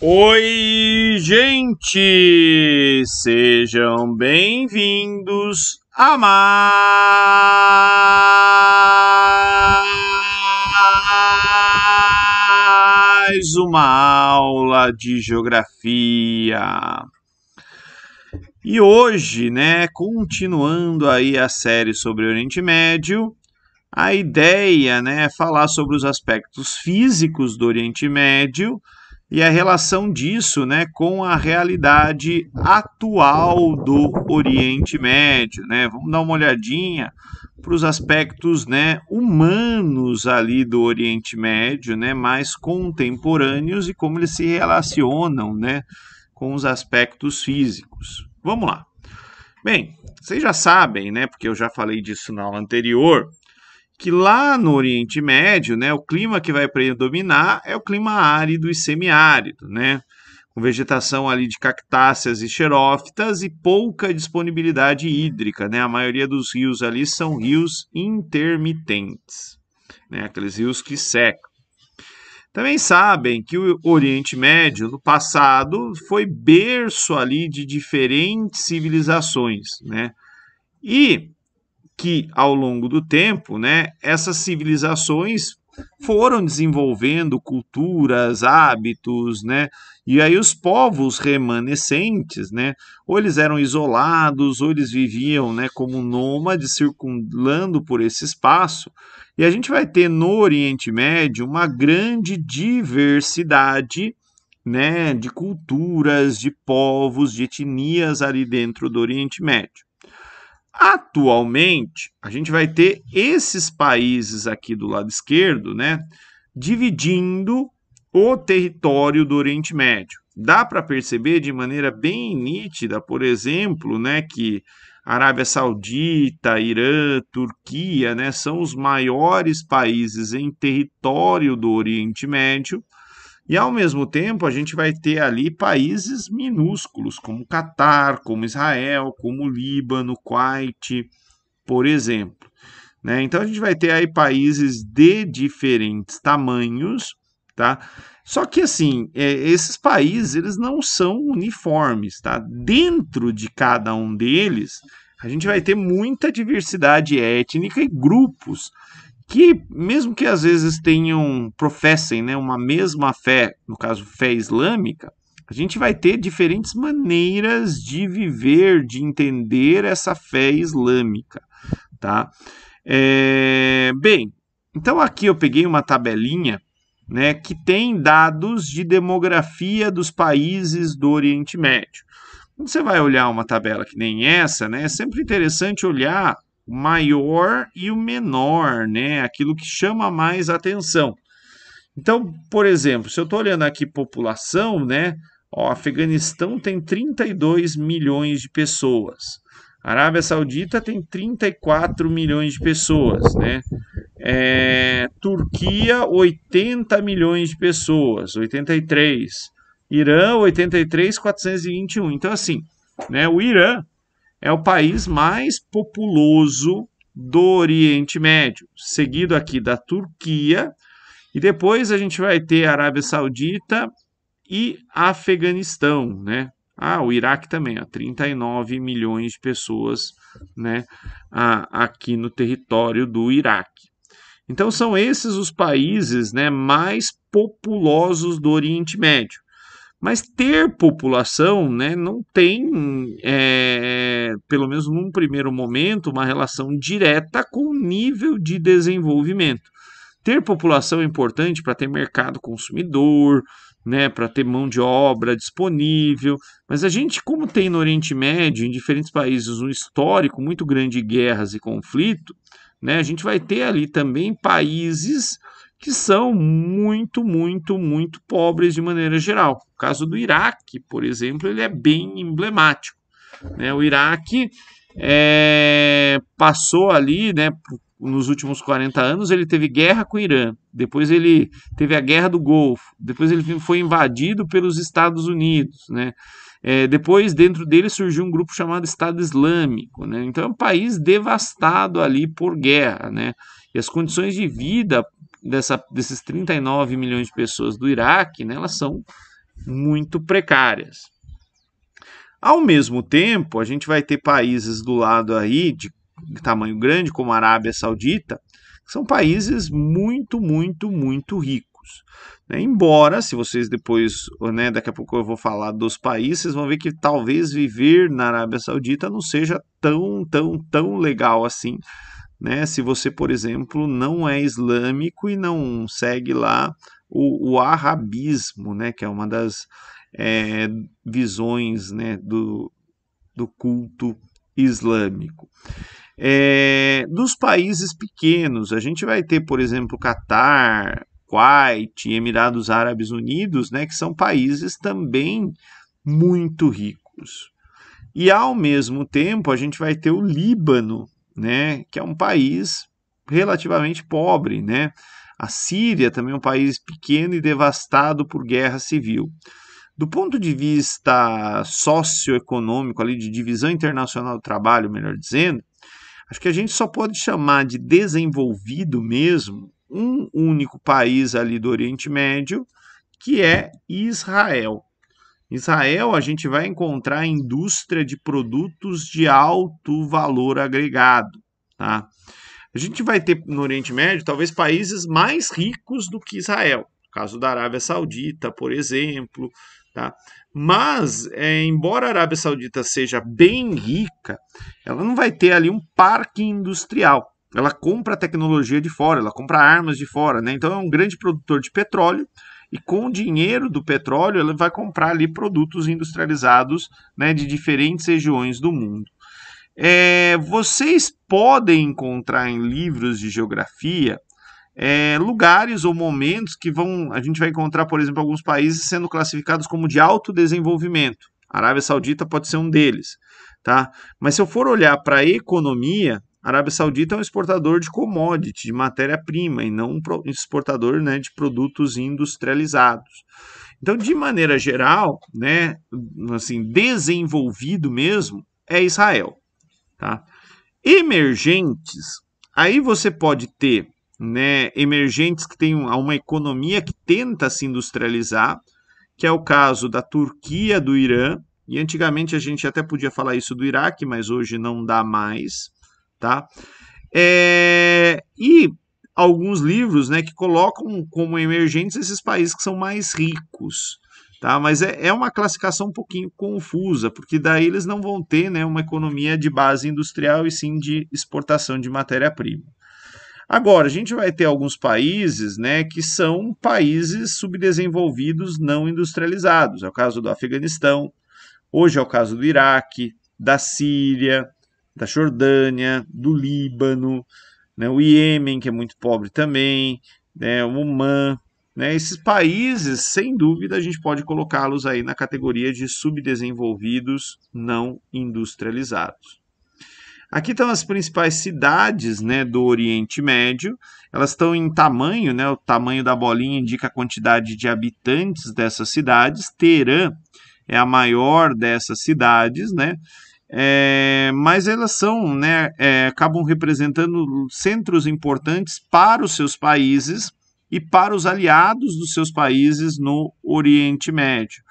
Oi, gente! Sejam bem-vindos a mais uma aula de geografia. E hoje, né, continuando aí a série sobre Oriente Médio, a ideia né, é falar sobre os aspectos físicos do Oriente Médio e a relação disso né, com a realidade atual do Oriente Médio. Né? Vamos dar uma olhadinha para os aspectos né, humanos ali do Oriente Médio, né, mais contemporâneos e como eles se relacionam né, com os aspectos físicos. Vamos lá. Bem, vocês já sabem, né, porque eu já falei disso na aula anterior, que lá no Oriente Médio, né, o clima que vai predominar é o clima árido e semiárido, né, com vegetação ali de cactáceas e xerófitas e pouca disponibilidade hídrica, né, a maioria dos rios ali são rios intermitentes, né, aqueles rios que secam. Também sabem que o Oriente Médio, no passado, foi berço ali de diferentes civilizações, né, e que ao longo do tempo, né, essas civilizações foram desenvolvendo culturas, hábitos, né? E aí os povos remanescentes, né? Ou eles eram isolados, ou eles viviam, né, como nômades circulando por esse espaço. E a gente vai ter no Oriente Médio uma grande diversidade, né, de culturas, de povos, de etnias ali dentro do Oriente Médio. Atualmente, a gente vai ter esses países aqui do lado esquerdo, né, dividindo o território do Oriente Médio. Dá para perceber de maneira bem nítida, por exemplo, né, que Arábia Saudita, Irã, Turquia, né, são os maiores países em território do Oriente Médio e ao mesmo tempo, a gente vai ter ali países minúsculos, como Catar, como Israel, como Líbano, Kuwait, por exemplo. Né? Então a gente vai ter aí países de diferentes tamanhos, tá? Só que assim, é, esses países eles não são uniformes, tá? Dentro de cada um deles, a gente vai ter muita diversidade étnica e grupos que mesmo que às vezes tenham professem né, uma mesma fé, no caso fé islâmica, a gente vai ter diferentes maneiras de viver, de entender essa fé islâmica, tá? É, bem, então aqui eu peguei uma tabelinha, né, que tem dados de demografia dos países do Oriente Médio. Quando você vai olhar uma tabela que nem essa, né, é sempre interessante olhar maior e o menor, né? Aquilo que chama mais atenção. Então, por exemplo, se eu estou olhando aqui população, né? O Afeganistão tem 32 milhões de pessoas. A Arábia Saudita tem 34 milhões de pessoas, né? É, Turquia, 80 milhões de pessoas, 83. Irã, 83, 421. Então, assim, né, o Irã é o país mais populoso do Oriente Médio, seguido aqui da Turquia, e depois a gente vai ter a Arábia Saudita e Afeganistão, né? Ah, o Iraque também, ó, 39 milhões de pessoas né, a, aqui no território do Iraque. Então são esses os países né, mais populosos do Oriente Médio. Mas ter população né, não tem, é, pelo menos num primeiro momento, uma relação direta com o nível de desenvolvimento. Ter população é importante para ter mercado consumidor, né, para ter mão de obra disponível. Mas a gente, como tem no Oriente Médio, em diferentes países, um histórico muito grande de guerras e conflito, né, a gente vai ter ali também países que são muito, muito, muito pobres de maneira geral. O caso do Iraque, por exemplo, ele é bem emblemático. Né? O Iraque é, passou ali, né, nos últimos 40 anos, ele teve guerra com o Irã, depois ele teve a guerra do Golfo, depois ele foi invadido pelos Estados Unidos, né? É, depois, dentro dele surgiu um grupo chamado Estado Islâmico, né? Então é um país devastado ali por guerra, né? E as condições de vida dessa, desses 39 milhões de pessoas do Iraque, né, elas são muito precárias. Ao mesmo tempo, a gente vai ter países do lado aí de tamanho grande, como a Arábia Saudita, que são países muito, muito, muito ricos. Né? Embora, se vocês depois, né, daqui a pouco eu vou falar dos países, vocês vão ver que talvez viver na Arábia Saudita não seja tão, tão, tão legal assim né? Se você, por exemplo, não é islâmico e não segue lá o, o arabismo, né? Que é uma das é, visões, né? Do, do culto islâmico. É, dos países pequenos, a gente vai ter, por exemplo, Catar, Kuwait, Emirados Árabes Unidos, né, que são países também muito ricos. E ao mesmo tempo, a gente vai ter o Líbano, né, que é um país relativamente pobre, né? A Síria também é um país pequeno e devastado por guerra civil. Do ponto de vista socioeconômico ali de divisão internacional do trabalho, melhor dizendo, acho que a gente só pode chamar de desenvolvido mesmo um único país ali do Oriente Médio, que é Israel. Israel, a gente vai encontrar indústria de produtos de alto valor agregado, tá? A gente vai ter no Oriente Médio talvez países mais ricos do que Israel, no caso da Arábia Saudita, por exemplo, tá? Mas, é, embora a Arábia Saudita seja bem rica, ela não vai ter ali um parque industrial. Ela compra tecnologia de fora, ela compra armas de fora, né? Então é um grande produtor de petróleo, e com o dinheiro do petróleo ela vai comprar ali produtos industrializados né, de diferentes regiões do mundo. É, vocês podem encontrar em livros de geografia é, lugares ou momentos que vão. A gente vai encontrar, por exemplo, alguns países sendo classificados como de alto desenvolvimento. A Arábia Saudita pode ser um deles. Tá? Mas se eu for olhar para a economia, a Arábia Saudita é um exportador de commodity, de matéria-prima, e não um exportador né, de produtos industrializados. Então, de maneira geral, né, assim, desenvolvido mesmo, é Israel. Tá? Emergentes, aí você pode ter né, emergentes que têm uma economia que tenta se industrializar, que é o caso da Turquia, do Irã, e antigamente a gente até podia falar isso do Iraque, mas hoje não dá mais tá? É, e alguns livros né, que colocam como emergentes esses países que são mais ricos. Tá? Mas é, é uma classificação um pouquinho confusa, porque daí eles não vão ter né, uma economia de base industrial e sim de exportação de matéria-prima. Agora, a gente vai ter alguns países né, que são países subdesenvolvidos não industrializados. É o caso do Afeganistão, hoje é o caso do Iraque, da Síria, da Jordânia, do Líbano, né, o Iêmen, que é muito pobre também, né, o Oman. Né, esses países, sem dúvida, a gente pode colocá-los aí na categoria de subdesenvolvidos não industrializados. Aqui estão as principais cidades né, do Oriente Médio. Elas estão em tamanho, né, o tamanho da bolinha indica a quantidade de habitantes dessas cidades. Teherã é a maior dessas cidades, né? é, mas elas são, né, é, acabam representando centros importantes para os seus países e para os aliados dos seus países no Oriente Médio.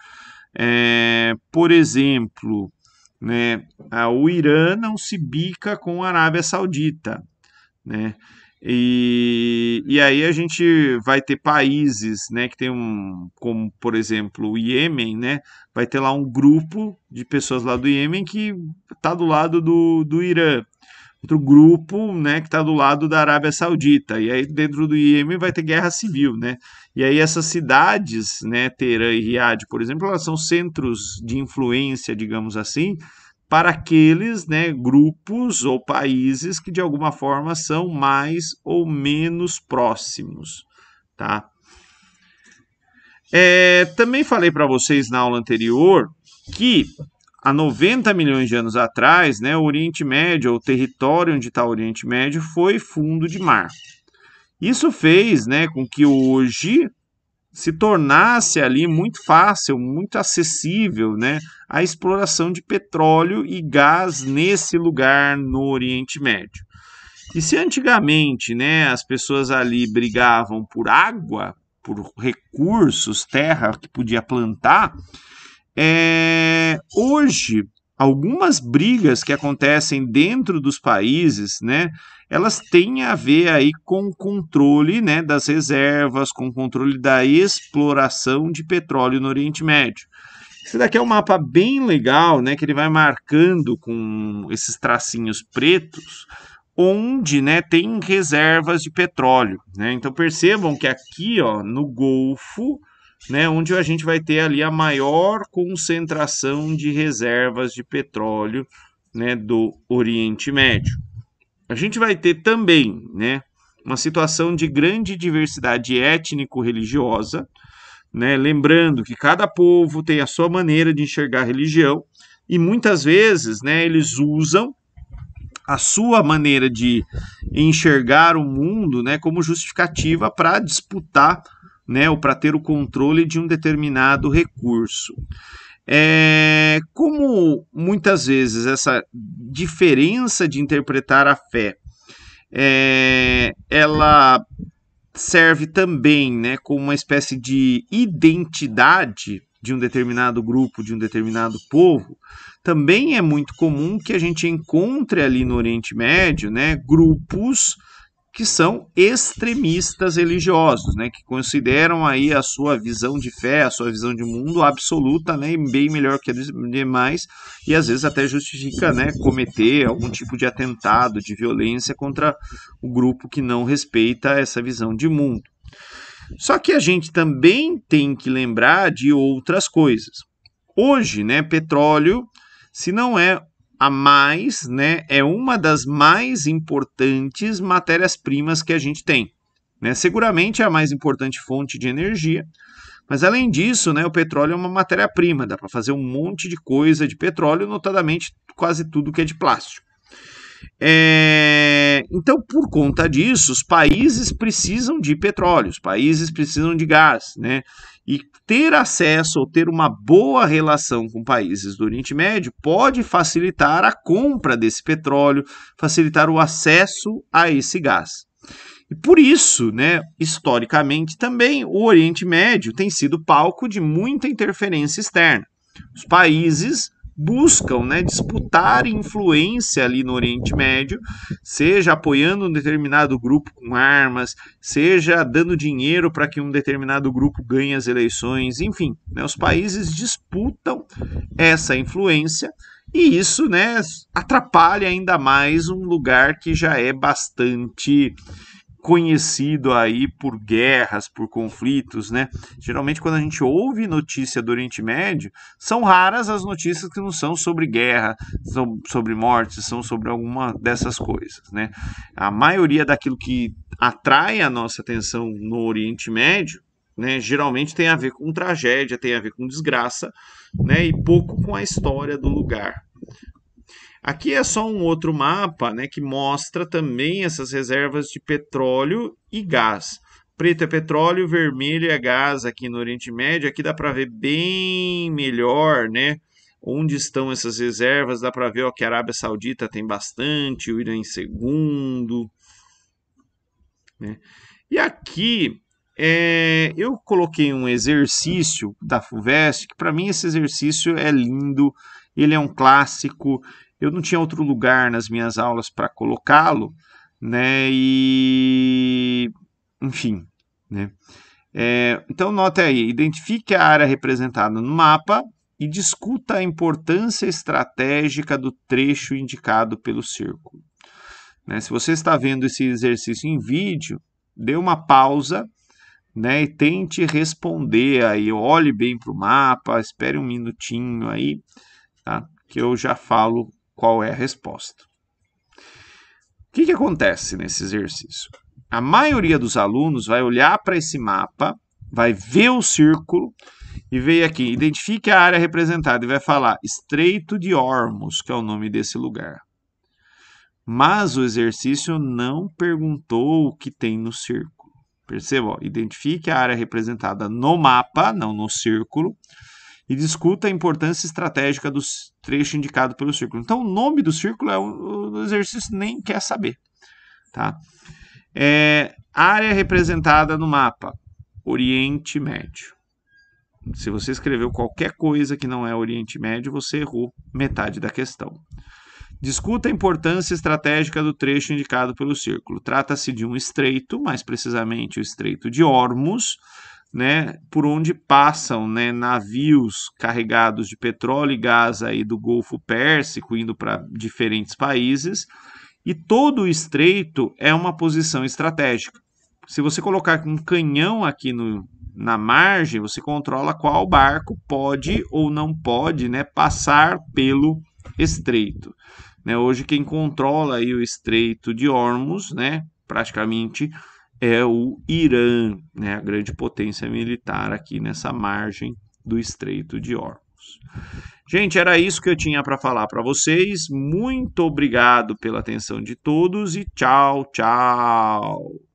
É, por exemplo, né, o Irã não se bica com a Arábia Saudita, né? E, e aí a gente vai ter países, né, que tem um, como por exemplo o Iêmen, né, vai ter lá um grupo de pessoas lá do Iêmen que está do lado do, do Irã, outro grupo, né, que está do lado da Arábia Saudita. E aí dentro do Iêmen vai ter guerra civil, né? E aí essas cidades, né, Teherã e Riad, por exemplo, elas são centros de influência, digamos assim, para aqueles né, grupos ou países que de alguma forma são mais ou menos próximos. Tá? É, também falei para vocês na aula anterior que há 90 milhões de anos atrás, né, o Oriente Médio, o território onde está o Oriente Médio, foi fundo de mar. Isso fez né, com que hoje se tornasse ali muito fácil, muito acessível, né, a exploração de petróleo e gás nesse lugar no Oriente Médio. E se antigamente, né, as pessoas ali brigavam por água, por recursos, terra que podia plantar, é, hoje algumas brigas que acontecem dentro dos países, né, elas têm a ver aí com o controle, né, das reservas, com o controle da exploração de petróleo no Oriente Médio. Esse daqui é um mapa bem legal, né, que ele vai marcando com esses tracinhos pretos onde, né, tem reservas de petróleo, né? Então percebam que aqui, ó, no Golfo, né, onde a gente vai ter ali a maior concentração de reservas de petróleo né, do Oriente Médio. A gente vai ter também né, uma situação de grande diversidade étnico-religiosa, né, lembrando que cada povo tem a sua maneira de enxergar a religião e muitas vezes né, eles usam a sua maneira de enxergar o mundo né, como justificativa para disputar né, ou para ter o controle de um determinado recurso. É, como muitas vezes essa diferença de interpretar a fé, é, ela serve também né, como uma espécie de identidade de um determinado grupo, de um determinado povo, também é muito comum que a gente encontre ali no Oriente Médio né, grupos que são extremistas religiosos, né, que consideram aí a sua visão de fé, a sua visão de mundo absoluta, né, bem melhor que os demais, e às vezes até justifica, né, cometer algum tipo de atentado, de violência contra o grupo que não respeita essa visão de mundo. Só que a gente também tem que lembrar de outras coisas. Hoje, né, petróleo, se não é a mais, né, é uma das mais importantes matérias-primas que a gente tem. Né? Seguramente é a mais importante fonte de energia, mas além disso, né, o petróleo é uma matéria-prima, dá para fazer um monte de coisa de petróleo, notadamente quase tudo que é de plástico. É... Então, por conta disso, os países precisam de petróleo, os países precisam de gás, né? E ter acesso ou ter uma boa relação com países do Oriente Médio pode facilitar a compra desse petróleo, facilitar o acesso a esse gás. E por isso, né, historicamente também, o Oriente Médio tem sido palco de muita interferência externa. Os países buscam né, disputar influência ali no Oriente Médio, seja apoiando um determinado grupo com armas, seja dando dinheiro para que um determinado grupo ganhe as eleições, enfim, né, os países disputam essa influência e isso né, atrapalha ainda mais um lugar que já é bastante conhecido aí por guerras, por conflitos, né? Geralmente quando a gente ouve notícia do Oriente Médio, são raras as notícias que não são sobre guerra, são sobre mortes, são sobre alguma dessas coisas, né? A maioria daquilo que atrai a nossa atenção no Oriente Médio, né, geralmente tem a ver com tragédia, tem a ver com desgraça, né, e pouco com a história do lugar, Aqui é só um outro mapa né, que mostra também essas reservas de petróleo e gás. Preto é petróleo, vermelho é gás aqui no Oriente Médio. Aqui dá para ver bem melhor né, onde estão essas reservas. Dá para ver ó, que a Arábia Saudita tem bastante, o Irã em segundo. Né? E aqui é, eu coloquei um exercício da FUVEST, que para mim esse exercício é lindo, ele é um clássico, eu não tinha outro lugar nas minhas aulas para colocá-lo, né? E enfim, né? É, então note aí, identifique a área representada no mapa e discuta a importância estratégica do trecho indicado pelo círculo. Né? Se você está vendo esse exercício em vídeo, dê uma pausa né, e tente responder aí, olhe bem para o mapa, espere um minutinho aí, tá? que eu já falo qual é a resposta. O que, que acontece nesse exercício? A maioria dos alunos vai olhar para esse mapa, vai ver o círculo e veio aqui, identifique a área representada e vai falar Estreito de Hormuz, que é o nome desse lugar. Mas o exercício não perguntou o que tem no círculo. Perceba, ó, identifique a área representada no mapa, não no círculo e discuta a importância estratégica do trecho indicado pelo círculo. Então, o nome do círculo é o, exercício nem quer saber. Tá? É, área representada no mapa: Oriente Médio. Se você escreveu qualquer coisa que não é Oriente Médio, você errou metade da questão. Discuta a importância estratégica do trecho indicado pelo círculo. Trata-se de um estreito, mais precisamente o estreito de Hormuz, né, por onde passam né, navios carregados de petróleo e gás aí do Golfo Pérsico, indo para diferentes países, e todo o estreito é uma posição estratégica. Se você colocar um canhão aqui no, na margem, você controla qual barco pode ou não pode né, passar pelo estreito. Né, hoje, quem controla aí o estreito de Hormuz, né, praticamente é o Irã, né, a grande potência militar aqui nessa margem do Estreito de Hormuz. Gente, era isso que eu tinha para falar para vocês. Muito obrigado pela atenção de todos e tchau, tchau.